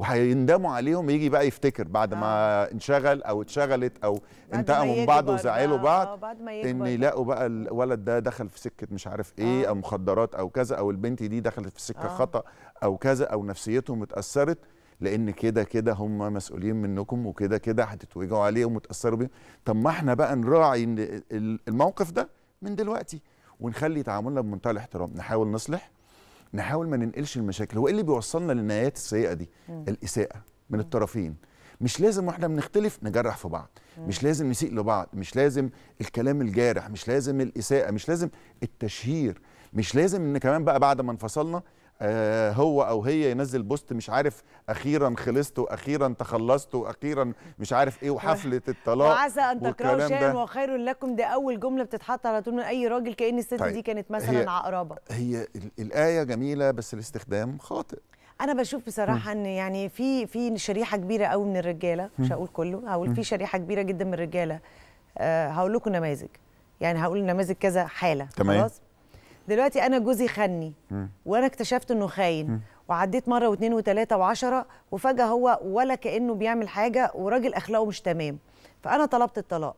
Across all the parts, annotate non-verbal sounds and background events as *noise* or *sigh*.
وهيندموا عليهم يجي بقى يفتكر بعد ما آه. انشغل او اتشغلت او انتقموا من بعض وزعلوا آه، بعض ان يلاقوا بقى الولد ده دخل في سكه مش عارف ايه آه. او مخدرات او كذا او البنت دي دخلت في سكه آه. خطا او كذا او نفسيتهم اتاثرت لان كده كده هم مسؤولين منكم وكده كده هتتوجعوا عليهم وتاثروا بيهم طب ما احنا بقى نراعي الموقف ده من دلوقتي ونخلي تعاملنا بمنتهى الاحترام نحاول نصلح نحاول ما ننقلش المشاكل هو ايه اللي بيوصلنا للنهايات السيئه دي مم. الاساءه من الطرفين مش لازم واحنا بنختلف نجرح في بعض مم. مش لازم نسيء لبعض مش لازم الكلام الجارح مش لازم الاساءه مش لازم التشهير مش لازم ان كمان بقى بعد ما انفصلنا آه، هو او هي ينزل بوست مش عارف اخيرا خلصتوا اخيرا تخلصتوا اخيرا مش عارف ايه وحفله *laughs* الطلاق وعسى ان تكرهوا شيئا وخير لكم ده اول جمله بتتحط على طول من اي راجل كان الست طيب دي كانت مثلا هي عقربه هي الايه جميله بس الاستخدام خاطئ انا بشوف بصراحه ان يعني في في شريحه كبيره قوي من الرجاله مش هقول كله هقول في شريحه كبيره جدا من الرجاله آه، هقول لكم نماذج يعني هقول نماذج كذا حاله تمام خلاص دلوقتي انا جوزي خني وانا اكتشفت انه خاين وعديت مره واثنين وثلاثه وعشره وفجاه هو ولا كانه بيعمل حاجه وراجل اخلاقه مش تمام فانا طلبت الطلاق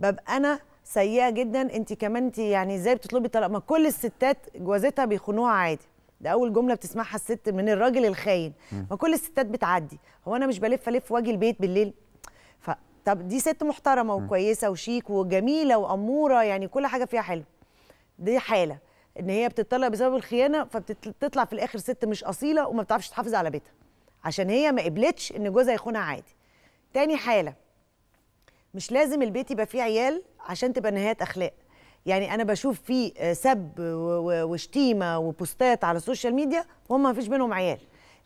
ببقى انا سيئه جدا انت كمان انت يعني ازاي بتطلبي الطلاق ما كل الستات جوازتها بيخونوها عادي ده اول جمله بتسمعها الست من الراجل الخاين ما كل الستات بتعدي هو انا مش بلف الف واجي البيت بالليل طب دي ست محترمه وكويسه وشيك وجميله واموره يعني كل حاجه فيها حلو دي حاله ان هي بتطلق بسبب الخيانه فبتطلع في الاخر ست مش اصيله وما بتعرفش تحافظ على بيتها عشان هي ما قبلتش ان جوزها يخونها عادي تاني حاله مش لازم البيت يبقى فيه عيال عشان تبقى نهايه اخلاق يعني انا بشوف فيه آه، سب وشتيمه وبوستات على السوشيال ميديا وهم ما فيش بينهم عيال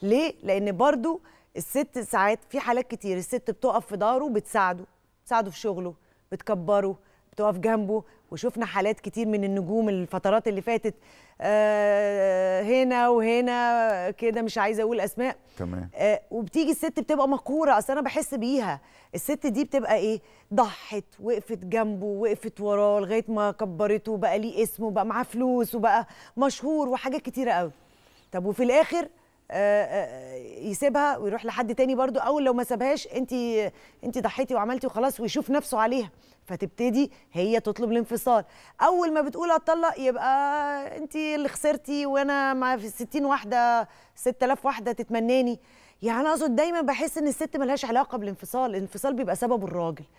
ليه لان برضو الست ساعات في حالات كتير الست بتقف في داره بتساعده بتساعده في شغله بتكبره بتقف جنبه وشفنا حالات كتير من النجوم الفترات اللي فاتت آه، هنا وهنا كده مش عايزه اقول اسماء تمام آه، وبتيجي الست بتبقى مقهوره اصل انا بحس بيها الست دي بتبقى ايه ضحت وقفت جنبه وقفت وراه لغايه ما كبرته وبقى ليه اسمه وبقى معاه فلوس وبقى مشهور وحاجات كتيره قوي طب وفي الاخر آه، آه، يسيبها ويروح لحد تاني برضو او لو ما سابهاش انت انت ضحيتي وعملتي وخلاص ويشوف نفسه عليها فتبتدي هي تطلب الانفصال اول ما بتقول اتطلق يبقى انت اللي خسرتي وانا مع في 60 واحده 6000 واحده تتمناني يعني اقصد دايما بحس ان الست ملهاش علاقه بالانفصال الانفصال بيبقى سببه الراجل